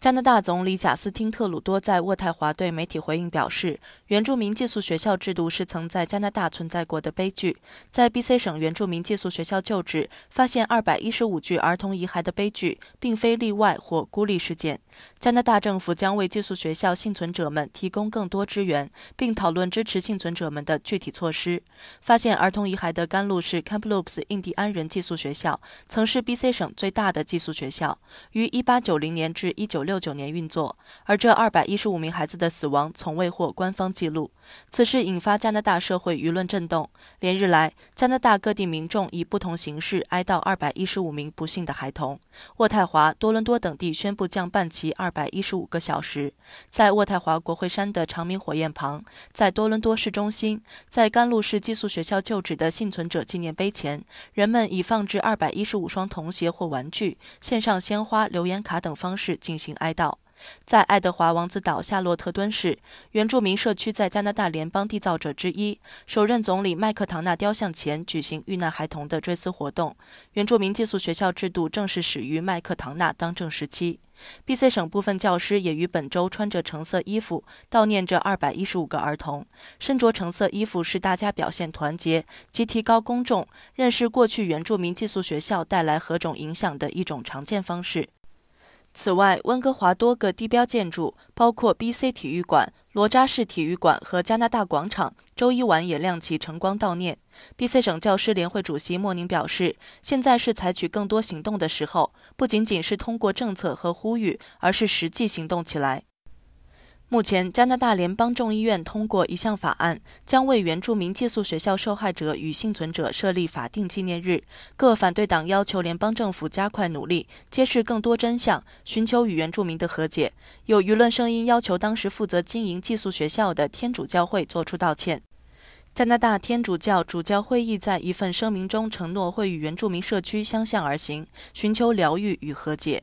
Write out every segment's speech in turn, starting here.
加拿大总理贾斯汀·特鲁多在渥太华对媒体回应表示：“原住民寄宿学校制度是曾在加拿大存在过的悲剧，在 BC 省原住民寄宿学校旧址发现215具儿童遗骸的悲剧，并非例外或孤立事件。加拿大政府将为寄宿学校幸存者们提供更多支援，并讨论支持幸存者们的具体措施。发现儿童遗骸的甘露是 Camploops 印第安人寄宿学校，曾是 BC 省最大的寄宿学校，于1890年至19。六九年运作，而这二百一十五名孩子的死亡从未获官方记录。此事引发加拿大社会舆论震动，连日来，加拿大各地民众以不同形式哀悼二百一十五名不幸的孩童。渥太华、多伦多等地宣布降半旗二百一十五个小时。在渥太华国会山的长明火焰旁，在多伦多市中心，在甘露市寄宿学校旧址的幸存者纪念碑前，人们以放置二百一十五双童鞋或玩具、献上鲜花、留言卡等方式进行。哀悼，在爱德华王子岛夏洛特敦市，原住民社区在加拿大联邦缔造者之一、首任总理麦克唐纳雕像前举行遇难孩童的追思活动。原住民寄宿学校制度正式始于麦克唐纳当政时期。BC 省部分教师也于本周穿着橙色衣服悼念这215个儿童。身着橙色衣服是大家表现团结及提高公众认识过去原住民寄宿学校带来何种影响的一种常见方式。此外，温哥华多个地标建筑，包括 BC 体育馆、罗扎市体育馆和加拿大广场，周一晚也亮起晨光悼念。BC 省教师联会主席莫宁表示，现在是采取更多行动的时候，不仅仅是通过政策和呼吁，而是实际行动起来。目前，加拿大联邦众议院通过一项法案，将为原住民寄宿学校受害者与幸存者设立法定纪念日。各反对党要求联邦政府加快努力，揭示更多真相，寻求与原住民的和解。有舆论声音要求当时负责经营寄宿学校的天主教会作出道歉。加拿大天主教主教会议在一份声明中承诺，会与原住民社区相向而行，寻求疗愈与和解。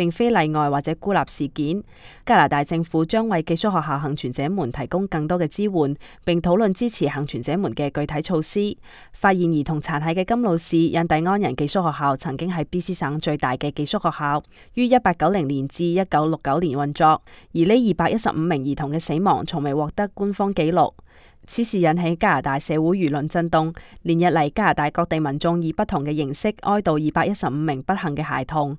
并非例外或者孤立事件。加拿大政府将为寄宿学校幸存者们提供更多嘅支援，并讨论支持幸存者们嘅具体措施。发现儿童残骸嘅金老市印第安人寄宿学校曾经系 BC 省最大嘅寄宿学校，于一八九零年至一九六九年运作。而呢二百一十五名儿童嘅死亡从未获得官方记录。此事引起加拿大社会舆论震动，连日嚟加拿大各地民众以不同嘅形式哀悼二百一十五名不幸嘅孩童。